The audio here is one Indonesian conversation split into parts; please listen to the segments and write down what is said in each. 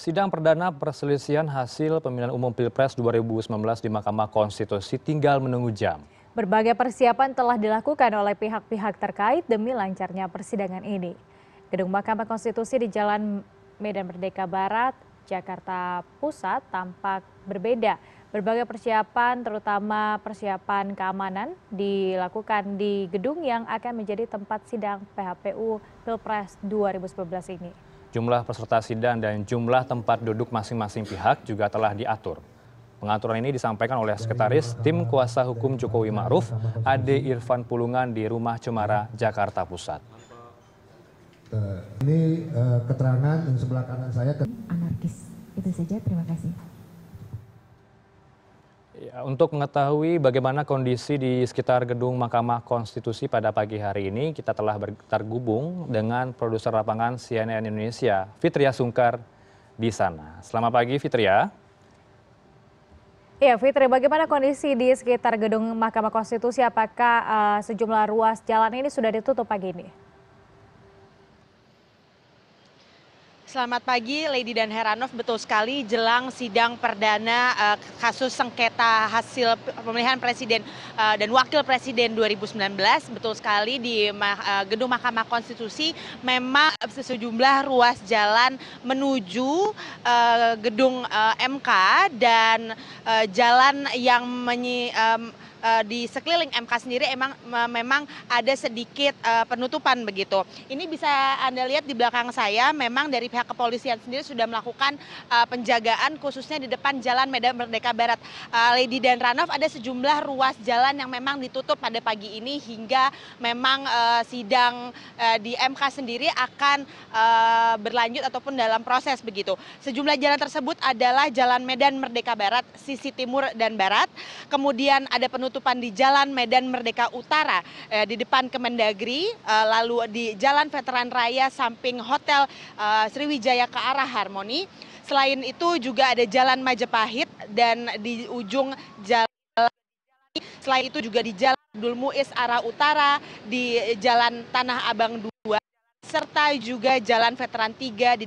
sidang perdana perselisihan hasil pemilihan umum Pilpres 2019 di Mahkamah Konstitusi tinggal menunggu jam. Berbagai persiapan telah dilakukan oleh pihak-pihak terkait demi lancarnya persidangan ini. Gedung Mahkamah Konstitusi di Jalan Medan Merdeka Barat, Jakarta Pusat tampak berbeda. Berbagai persiapan, terutama persiapan keamanan, dilakukan di gedung yang akan menjadi tempat sidang PHPU Pilpres 2019 ini. Jumlah peserta sidang dan jumlah tempat duduk masing-masing pihak juga telah diatur. Pengaturan ini disampaikan oleh Sekretaris Tim Kuasa Hukum Jokowi Ma'ruf, Ade Irfan Pulungan di Rumah Cemara, Jakarta Pusat. Eh, ini eh, keterangan yang sebelah kanan saya. Anarkis, itu saja, terima kasih untuk mengetahui bagaimana kondisi di sekitar gedung Mahkamah Konstitusi pada pagi hari ini, kita telah tergubung dengan produser lapangan CNN Indonesia, Fitria Sungkar di sana. Selamat pagi Fitria. Ya Fitri, bagaimana kondisi di sekitar gedung Mahkamah Konstitusi? Apakah uh, sejumlah ruas jalan ini sudah ditutup pagi ini? Selamat pagi, Lady dan Heranov. Betul sekali, jelang sidang perdana uh, kasus sengketa hasil pemilihan presiden uh, dan wakil presiden 2019, betul sekali di uh, gedung Mahkamah Konstitusi memang sejumlah ruas jalan menuju uh, gedung uh, MK dan uh, jalan yang menyi, um, Eh, di sekeliling MK sendiri emang memang ada sedikit eh, penutupan begitu. Ini bisa Anda lihat di belakang saya memang dari pihak kepolisian sendiri sudah melakukan eh, penjagaan khususnya di depan Jalan Medan Merdeka Barat. Lady dan Ranov ada sejumlah ruas jalan yang memang ditutup pada pagi ini hingga memang sidang di MK sendiri akan berlanjut ataupun dalam proses begitu. Sejumlah jalan tersebut adalah Jalan Medan Merdeka Barat, sisi timur dan barat. Kemudian ada penutupan penutupan di Jalan Medan Merdeka Utara eh, di depan Kemendagri, eh, lalu di Jalan Veteran Raya samping Hotel eh, Sriwijaya ke arah Harmoni. Selain itu juga ada Jalan Majapahit dan di ujung jalan Selain itu juga di Jalan Abdul Muiz arah utara, di Jalan Tanah Abang 2, serta juga Jalan Veteran 3 di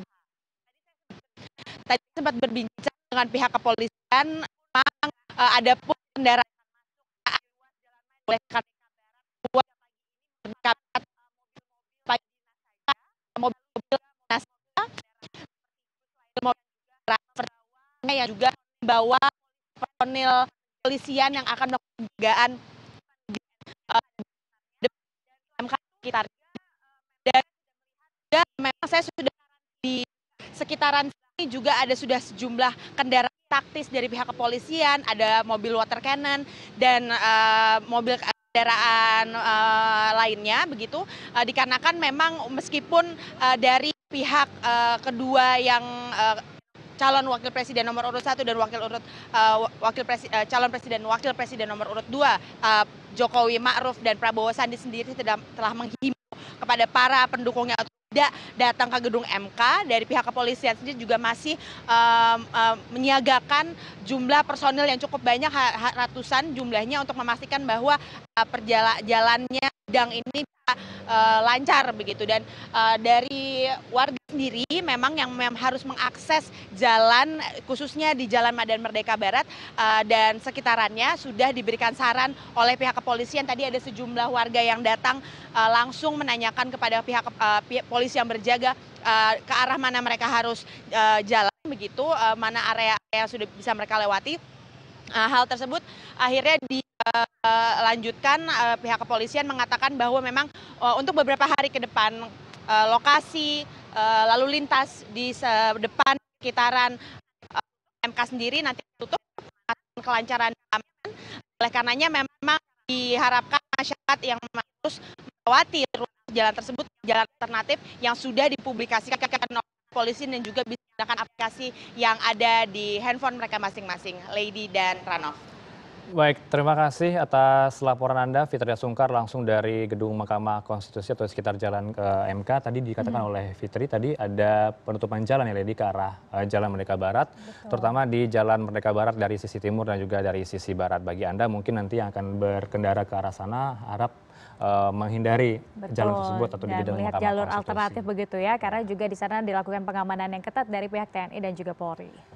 Tadi sempat berbincang dengan pihak kepolisian, memang eh, ada pun kendaraan oleh karena mobil dinas mobil yang juga membawa personil polisian yang akan melakukan penjagaan eh, di sekitar dan memang saya sudah di sekitaran sini juga ada sudah sejumlah kendaraan taktis dari pihak kepolisian, ada mobil water cannon dan eh, mobil kendaraan eh, lainnya begitu eh, dikarenakan memang meskipun dari pihak kedua yang calon wakil presiden nomor urut satu dan wakil urut wakil presi, calon presiden wakil presiden nomor urut dua Jokowi Ma'ruf dan Prabowo Sandi sendiri telah, telah menghimbau kepada para pendukungnya tidak datang ke gedung mk dari pihak kepolisian sendiri juga masih menyiagakan jumlah personil yang cukup banyak ratusan jumlahnya untuk memastikan bahwa eh, jalannya sidang ini bisa eh, lancar begitu dan eh, dari warga sendiri memang yang harus mengakses jalan khususnya di Jalan Madan Merdeka Barat eh, dan sekitarannya sudah diberikan saran oleh pihak kepolisian tadi ada sejumlah warga yang datang langsung menanyakan kepada pihak, pihak polisi yang berjaga ke arah mana mereka harus jalan begitu mana area yang sudah bisa mereka lewati Eh, hal tersebut akhirnya dilanjutkan eh, eh, pihak kepolisian mengatakan bahwa memang untuk beberapa hari ke depan lokasi lalu lintas di depan sekitaran MK sendiri nanti tutup kelancaran aman. Oleh karenanya memang diharapkan masyarakat yang harus melewati jalan tersebut jalan alternatif yang sudah dipublikasikan oleh polisi dan juga bisa menggunakan aplikasi yang ada di handphone mereka masing masing lady dan ranov baik terima kasih atas laporan anda fitriah sungkar langsung dari gedung mahkamah konstitusi atau sekitar jalan ke mk tadi dikatakan mm-hmm. oleh fitri tadi ada penutupan jalan ya lady ke arah eh, jalan merdeka barat terutama di jalan merdeka barat dari sisi timur dan juga dari sisi barat bagi anda mungkin nanti yang akan berkendara ke arah sana harap eh, menghindari Betul. jalan tersebut atau dan di gedung melihat jalur alternatif begitu ya karena juga di sana dilakukan pengamanan yang ketat dari pihak TNI dan juga Polri.